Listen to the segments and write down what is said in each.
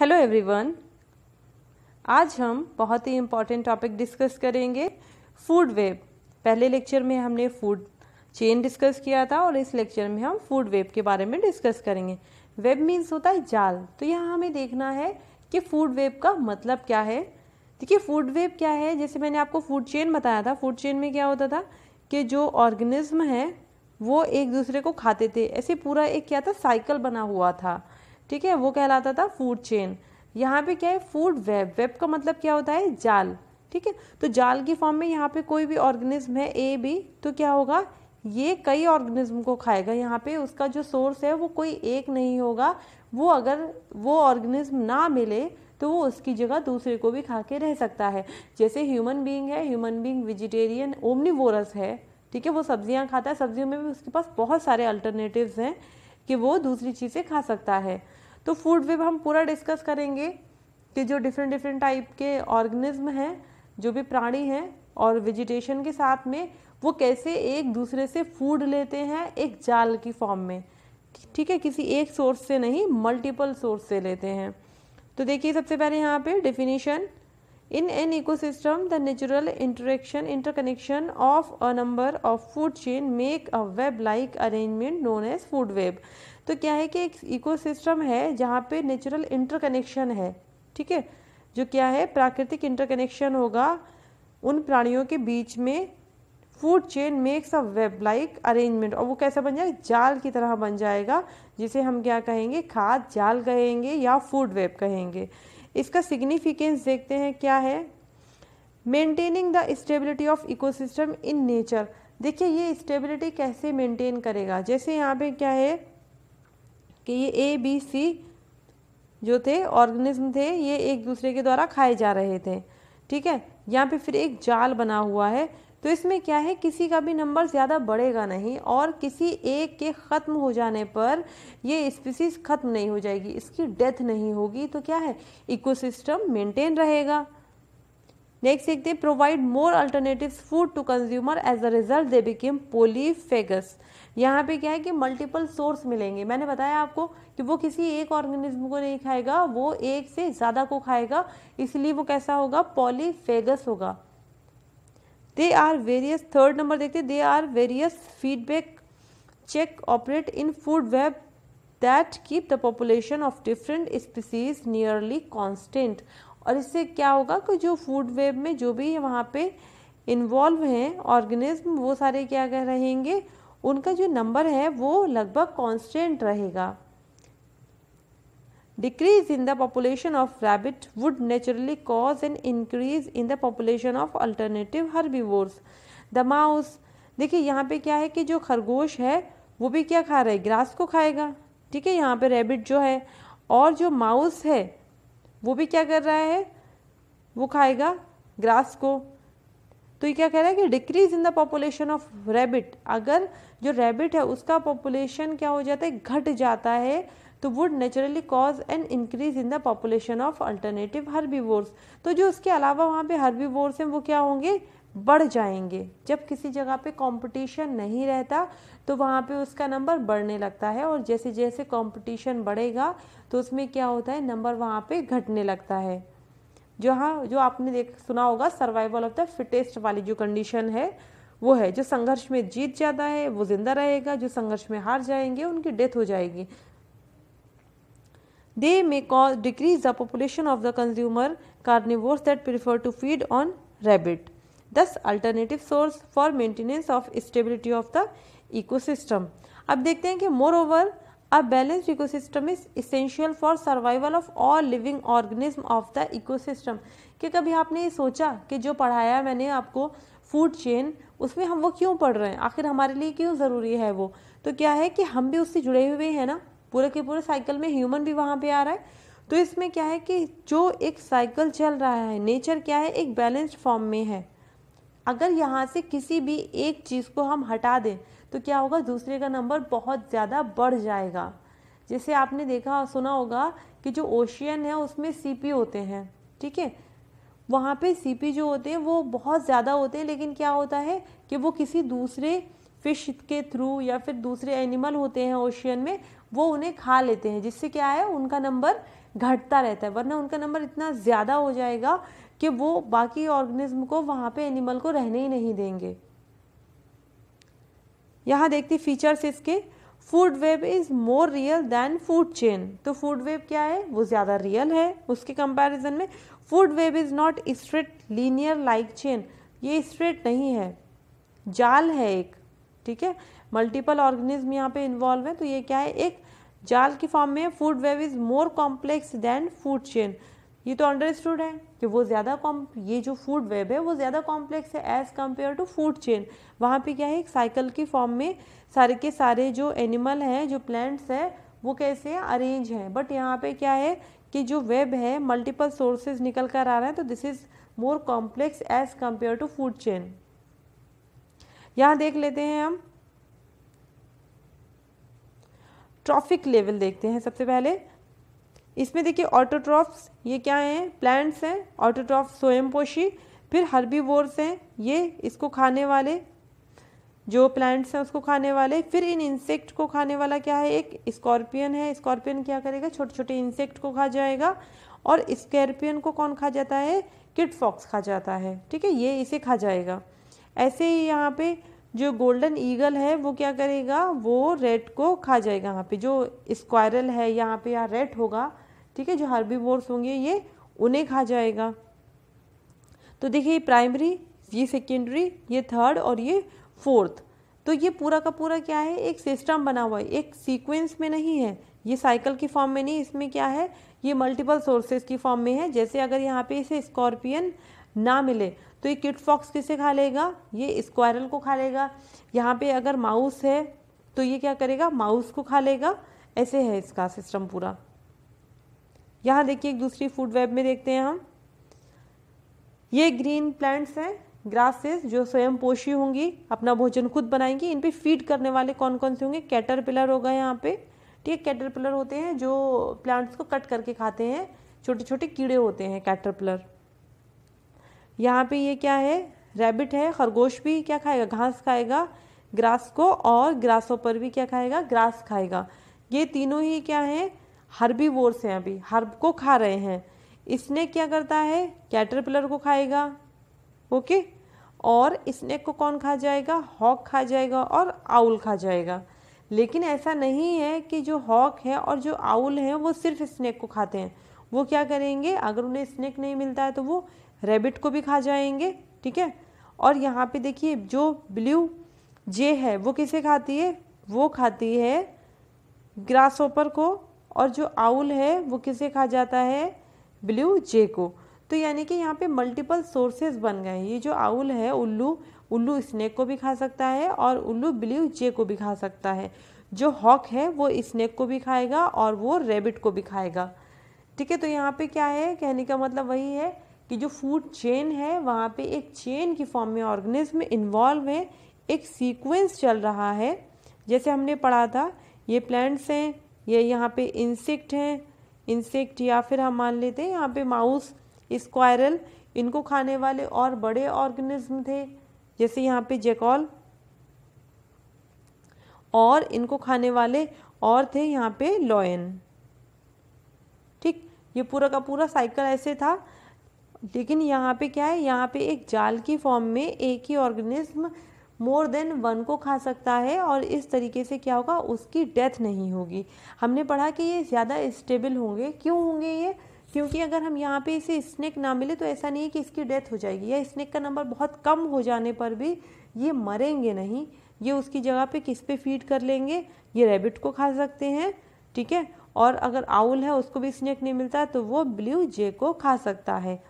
Hello everyone आज हम बहुत ही इम्पॉर्टेंट टॉपिक डिस्कस करेंगे फूड वेब पहले लेक्चर में हमने फूड चेन डिस्कस किया था और इस लेक्चर में हम फूड वेब के बारे में डिस्कस करेंगे वेब मीन्स होता है जाल तो यहाँ हमें देखना है कि फूड वेब का मतलब क्या है देखिए फूड वेब क्या है जैसे मैंने आपको फूड चेन बताया था फूड चेन में क्या होता था कि जो ऑर्गेनिज्म है वो एक दूसरे को खाते थे ऐसे पूरा एक क्या था साइकिल बना हुआ था ठीक है वो कहलाता था फूड चेन यहाँ पे क्या है फूड वेब वेब का मतलब क्या होता है जाल ठीक है तो जाल की फॉर्म में यहाँ पे कोई भी ऑर्गेनिज्म है ए बी तो क्या होगा ये कई ऑर्गेनिज्म को खाएगा यहाँ पे उसका जो सोर्स है वो कोई एक नहीं होगा वो अगर वो ऑर्गेनिज्म ना मिले तो वो उसकी जगह दूसरे को भी खा के रह सकता है जैसे ह्यूमन बीइंग है ह्यूमन बीइंग वेजिटेरियन ओमनीवोरस है ठीक है वो सब्जियां खाता है सब्जियों में भी उसके पास बहुत सारे अल्टरनेटिव्स हैं कि वो दूसरी चीज़ें खा सकता है तो फूड वेब हम पूरा डिस्कस करेंगे कि जो डिफरेंट डिफरेंट टाइप के ऑर्गेनिज्म हैं जो भी प्राणी हैं और वेजिटेशन के साथ में वो कैसे एक दूसरे से फूड लेते हैं एक जाल की फॉर्म में ठीक है किसी एक सोर्स से नहीं मल्टीपल सोर्स से लेते हैं तो देखिए सबसे पहले यहाँ पे definition In an ecosystem, the natural interaction interconnection of a number of food chain make a web like arrangement known as food web तो क्या है कि एक इकोसिस्टम है जहाँ पे नेचुरल इंटरकनेक्शन है ठीक है जो क्या है प्राकृतिक इंटरकनेक्शन होगा उन प्राणियों के बीच में food chain makes a web like arrangement और वो कैसा बन जाएगा जाल की तरह बन जाएगा जिसे हम क्या कहेंगे खाद जाल कहेंगे या फूड वेब कहेंगे इसका सिग्निफिकेंस देखते हैं क्या है maintaining the stability of ecosystem in nature देखिए ये स्टेबिलिटी कैसे मेंटेन करेगा जैसे यहाँ पे क्या है कि ये ए बी सी जो थे ऑर्गेनिज्म थे ये एक दूसरे के द्वारा खाए जा रहे थे ठीक है यहाँ पे फिर एक जाल बना हुआ है तो इसमें क्या है किसी का भी नंबर ज़्यादा बढ़ेगा नहीं और किसी एक के ख़त्म हो जाने पर ये स्पीसीज ख़त्म नहीं हो जाएगी इसकी डेथ नहीं होगी तो क्या है इकोसिस्टम मेंटेन रहेगा नेक्स्ट देखते provide more alternative food to consumer as a result they became polyphagous यहाँ पे क्या है कि मल्टीपल सोर्स मिलेंगे मैंने बताया आपको कि वो किसी एक ऑर्गेनिज्म को नहीं खाएगा वो एक से ज़्यादा को खाएगा इसलिए वो कैसा होगा पॉलीफेगस होगा they are various third number देखते they are various feedback check operate in food web that keep the population of different species nearly constant और इससे क्या होगा कि जो फूड वेब में जो भी वहाँ पे इन्वॉल्व हैं ऑर्गेनिज्म वो सारे क्या रहेंगे उनका जो नंबर है वो लगभग कॉन्स्टेंट रहेगा Decrease in the population of rabbit would naturally cause an increase in the population of alternative herbivores. The mouse देखिए यहाँ पे क्या है कि जो खरगोश है वो भी क्या खा रहा है ग्रास को खाएगा ठीक है यहाँ पे रैबिट जो है और जो माउस है वो भी क्या कर रहा है वो खाएगा ग्रास को तो ये क्या कह रहा है कि decrease in the population of rabbit अगर जो रैबिट है उसका पॉपुलेशन क्या हो जाता है घट जाता है तो would naturally cause an increase in the population of alternative herbivores तो जो उसके अलावा वहाँ पे हर्बीवोर्स हैं वो क्या होंगे बढ़ जाएंगे जब किसी जगह पे कंपटीशन नहीं रहता तो वहाँ पे उसका नंबर बढ़ने लगता है और जैसे जैसे कंपटीशन बढ़ेगा तो उसमें क्या होता है नंबर वहाँ पे घटने लगता है जहाँ जो आपने देख सुना होगा सर्वाइवल ऑफ द फिटेस्ट वाली जो कंडीशन है वो है जो संघर्ष में जीत जाता है वो जिंदा रहेगा जो संघर्ष में हार जाएंगे उनकी डेथ हो जाएगी They may cause decrease the population of the consumer carnivores that prefer to feed on rabbit. Thus, alternative source for maintenance of stability of the ecosystem. अब देखते हैं कि moreover a balanced ecosystem is essential for survival of all living organism of the ecosystem कि कभी आपने ये सोचा कि जो पढ़ाया मैंने आपको फूड चेन उसमें हम वो क्यों पढ़ रहे हैं आखिर हमारे लिए क्यों ज़रूरी है वो तो क्या है कि हम भी उससे जुड़े हुए हैं ना पूरे के पूरे साइकिल में ह्यूमन भी वहाँ पे आ रहा है तो इसमें क्या है कि जो एक साइकिल चल रहा है नेचर क्या है एक बैलेंस्ड फॉर्म में है अगर यहाँ से किसी भी एक चीज़ को हम हटा दें तो क्या होगा दूसरे का नंबर बहुत ज़्यादा बढ़ जाएगा जैसे आपने देखा और सुना होगा कि जो ओशियन है उसमें सीपी होते हैं ठीक है वहाँ पे सीपी जो होते हैं वो बहुत ज़्यादा होते हैं लेकिन क्या होता है कि वो किसी दूसरे फिश के थ्रू या फिर दूसरे एनिमल होते हैं ओशियन में वो उन्हें खा लेते हैं जिससे क्या है उनका नंबर घटता रहता है वरना उनका नंबर इतना ज़्यादा हो जाएगा कि वो बाकी ऑर्गेनिज्म को वहाँ पे एनिमल को रहने ही नहीं देंगे यहाँ देखते फीचर्स इसके food web is more real than food chain तो फूड वेब क्या है वो ज़्यादा रियल है उसके कंपैरिजन में food web is not straight linear like chain ये स्ट्रेट नहीं है जाल है एक ठीक है मल्टीपल ऑर्गेनिज्म यहाँ पे इन्वॉल्व है तो ये क्या है एक जाल की फॉर्म में food web is more complex than food chain ये तो अंडरस्टूड है कि वो ज़्यादा कॉम ये जो फूड वेब है वो ज़्यादा कॉम्प्लेक्स है as compare to food chain वहाँ पे क्या है एक साइकिल की फॉर्म में सारे के सारे जो एनिमल हैं जो प्लांट्स हैं वो कैसे अरेंज हैं बट यहाँ पे क्या है कि जो वेब है मल्टीपल सोर्सेज निकल कर आ रहे हैं तो this is more complex as compare to food chain यहाँ देख लेते हैं हम ट्रॉफिक लेवल देखते हैं सबसे पहले इसमें देखिए ऑटोट्रॉफ्स ये क्या हैं प्लांट्स हैं ऑटोट्रॉफ स्वयंपोशी फिर हर्बी बोर्स हैं ये इसको खाने वाले जो प्लांट्स हैं उसको खाने वाले फिर इन इंसेक्ट को खाने वाला क्या है एक स्कॉर्पियन है स्कॉर्पियन क्या करेगा छोटे छोटे इंसेक्ट को खा जाएगा और स्कॉर्पियन को कौन खा जाता है किट फॉक्स खा जाता है ठीक है ये इसे खा जाएगा ऐसे ही यहाँ पे जो गोल्डन ईगल है वो क्या करेगा वो रेड को खा जाएगा यहाँ पे जो स्क्वायरल है यहाँ पे या रेड होगा ठीक है जो हार्बीवोर्स होंगे ये उन्हें खा जाएगा तो देखिए ये प्राइमरी ये सेकेंडरी ये थर्ड और ये फोर्थ तो ये पूरा का पूरा क्या है एक सिस्टम बना हुआ है एक सीक्वेंस में नहीं है ये साइकिल की फॉर्म में नहीं इसमें क्या है ये मल्टीपल सोर्सेज की फॉर्म में है जैसे अगर यहाँ पे इसे स्कॉर्पियन ना मिले तो ये किट फॉक्स किसे खा लेगा ये स्क्वायरल को खा लेगा यहाँ पे अगर माउस है तो ये क्या करेगा माउस को खा लेगा ऐसे है इसका सिस्टम पूरा यहाँ देखिए एक दूसरी फूड वेब में देखते हैं हम ये ग्रीन प्लांट्स हैं ग्रासेस जो स्वयं पोषी होंगी अपना भोजन खुद बनाएंगी इन पे फीड करने वाले कौन कौन से होंगे कैटरपिलर होगा यहाँ पे ठीक है कैटरपिलर होते हैं जो प्लांट्स को कट करके खाते हैं छोटे छोटे कीड़े होते हैं कैटरपिलर यहाँ पे ये क्या है रैबिट है खरगोश भी क्या खाएगा घास खाएगा ग्रास को और ग्रासों पर भी क्या खाएगा ग्रास खाएगा ये तीनों ही क्या है वोर्स हैं अभी हर्ब को खा रहे हैं इसने क्या करता है कैटरपिलर को खाएगा ओके और स्नेक को कौन खा जाएगा हॉक खा जाएगा और आउल खा जाएगा लेकिन ऐसा नहीं है कि जो हॉक है और जो आउल है वो सिर्फ स्नेक को खाते हैं वो क्या करेंगे अगर उन्हें स्नेक नहीं मिलता है तो वो रेबिट को भी खा जाएंगे ठीक है और यहाँ पे देखिए जो ब्लू जे है वो किसे खाती है वो खाती है ग्रास ओपर को और जो आउल है वो किसे खा जाता है ब्लू जे को तो यानी कि यहाँ पे मल्टीपल सोर्सेज बन गए हैं ये जो आउल है उल्लू उल्लू स्नेक को भी खा सकता है और उल्लू ब्लू जे को भी खा सकता है जो हॉक है वो स्नेक को भी खाएगा और वो रेबिट को भी खाएगा ठीक है तो यहाँ पे क्या है कहने का मतलब वही है कि जो फूड चेन है वहाँ पे एक चेन की फॉर्म में ऑर्गेनिज्म इन्वॉल्व है एक सीक्वेंस चल रहा है जैसे हमने पढ़ा था ये प्लांट्स हैं ये यहाँ पे इंसेक्ट हैं इंसेक्ट या फिर हम मान लेते हैं यहाँ पे माउस स्क्वायरल इनको खाने वाले और बड़े ऑर्गेनिज्म थे जैसे यहाँ पे जेकॉल और इनको खाने वाले और थे यहाँ पे लॉयन ठीक ये पूरा का पूरा साइकिल ऐसे था लेकिन यहाँ पे क्या है यहाँ पे एक जाल की फॉर्म में एक ही ऑर्गेनिज्म मोर देन वन को खा सकता है और इस तरीके से क्या होगा उसकी डेथ नहीं होगी हमने पढ़ा कि ये ज़्यादा स्टेबल होंगे क्यों होंगे ये क्योंकि अगर हम यहाँ पे इसे स्नेक ना मिले तो ऐसा नहीं है कि इसकी डेथ हो जाएगी या स्नेक का नंबर बहुत कम हो जाने पर भी ये मरेंगे नहीं ये उसकी जगह पे किस पे फीड कर लेंगे ये रेबिट को खा सकते हैं ठीक है और अगर आउल है उसको भी स्नेक नहीं मिलता तो वो ब्लू जे को खा सकता है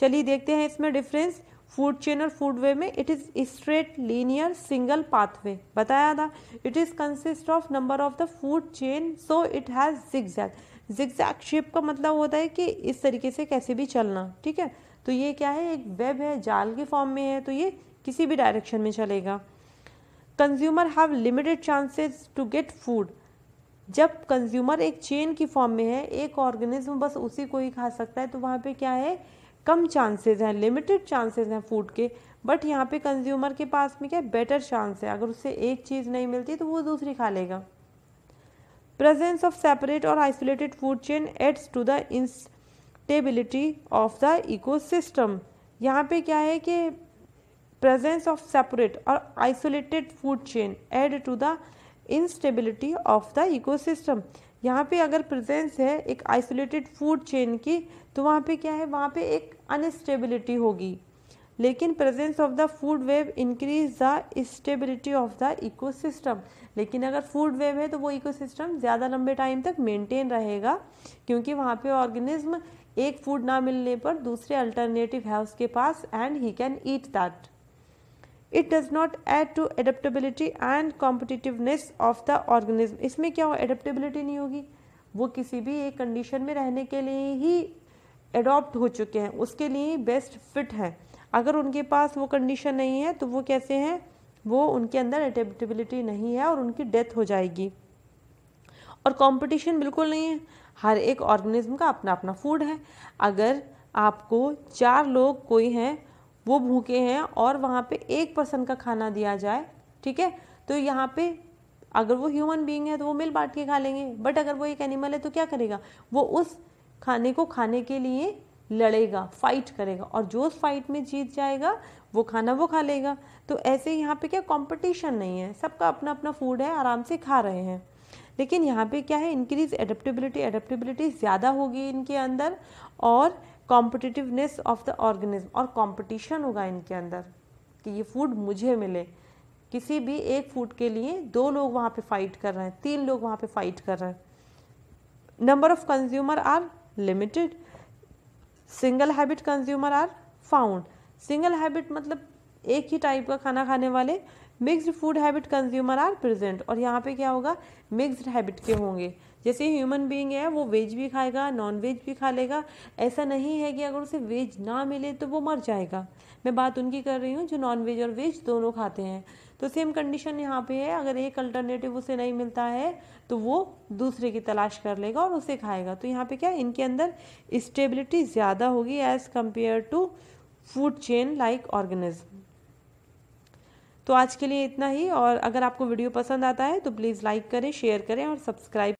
चलिए देखते हैं इसमें डिफरेंस फूड चेन और फूड वे में it is straight linear single pathway बताया था it is consist of number of the food chain so it has zigzag zigzag shape का मतलब होता है कि इस तरीके से कैसे भी चलना ठीक है तो ये क्या है एक वेब है जाल के फॉर्म में है तो ये किसी भी डायरेक्शन में चलेगा consumer have limited chances to get food जब कंज्यूमर एक चेन की फॉर्म में है एक ऑर्गेनिज्म बस उसी को ही खा सकता है तो वहाँ पे क्या है कम चांसेस हैं लिमिटेड चांसेस हैं फूड के बट यहाँ पे कंज्यूमर के पास में क्या बेटर चांस है अगर उससे एक चीज़ नहीं मिलती तो वो दूसरी खा लेगा प्रेजेंस ऑफ सेपरेट और isolated food chain aids to the instability of the ecosystem यहाँ पे क्या है कि प्रेजेंस ऑफ सेपरेट और isolated food chain aid to the instability of the ecosystem यहाँ पे अगर प्रेजेंस है एक आइसोलेटेड फूड चेन की तो वहाँ पे क्या है वहाँ पे एक अनस्टेबिलिटी होगी लेकिन presence of the food web increase the stability of the ecosystem लेकिन अगर फूड वेव है तो वो इकोसिस्टम ज़्यादा लंबे टाइम तक मेंटेन रहेगा क्योंकि वहाँ पे ऑर्गेनिज्म एक फूड ना मिलने पर दूसरे अल्टरनेटिव है उसके पास and he can eat that it does not add to adaptability and competitiveness of the organism इसमें क्या हो एडेप्टेबिलिटी नहीं होगी वो किसी भी एक कंडीशन में रहने के लिए ही एडॉप्ट हो चुके हैं उसके लिए बेस्ट फिट हैं अगर उनके पास वो कंडीशन नहीं है तो वो कैसे हैं वो उनके अंदर एडेप्टेबिलिटी नहीं है और उनकी डेथ हो जाएगी और कंपटीशन बिल्कुल नहीं है हर एक ऑर्गेनिज्म का अपना अपना फूड है अगर आपको चार लोग कोई हैं वो भूखे हैं और वहाँ पे एक पर्सन का खाना दिया जाए ठीक है तो यहाँ पे अगर वो ह्यूमन बीइंग है तो वो मिल बांट के खा लेंगे बट अगर वो एक एनिमल है तो क्या करेगा वो उस खाने को खाने के लिए लड़ेगा फाइट करेगा और जो उस फाइट में जीत जाएगा वो खाना वो खा लेगा तो ऐसे यहाँ पे क्या कंपटीशन नहीं है सबका अपना अपना फूड है आराम से खा रहे हैं लेकिन यहाँ पे क्या है इंक्रीज एडेप्टेबिलिटी एडेप्टेबिलिटी ज़्यादा होगी इनके अंदर और कॉम्पिटिटिवनेस ऑफ द ऑर्गेनिज्म और कंपटीशन होगा इनके अंदर कि ये फूड मुझे मिले किसी भी एक फूड के लिए दो लोग वहाँ पे फाइट कर रहे हैं तीन लोग वहाँ पे फाइट कर रहे हैं number of consumer are limited single habit consumer are found single habit मतलब एक ही टाइप का खाना खाने वाले mixed food habit consumer are present और यहाँ पे क्या होगा मिक्स्ड हैबिट के होंगे जैसे ह्यूमन बीइंग है वो वेज भी खाएगा नॉन वेज भी खा लेगा ऐसा नहीं है कि अगर उसे वेज ना मिले तो वो मर जाएगा मैं बात उनकी कर रही हूँ जो नॉन वेज और वेज दोनों खाते हैं तो सेम कंडीशन यहाँ पे है अगर एक अल्टरनेटिव उसे नहीं मिलता है तो वो दूसरे की तलाश कर लेगा और उसे खाएगा तो यहाँ पे क्या इनके अंदर स्टेबिलिटी ज़्यादा होगी as compare to food chain like organism तो आज के लिए इतना ही और अगर आपको वीडियो पसंद आता है तो प्लीज़ लाइक करें शेयर करें और सब्सक्राइब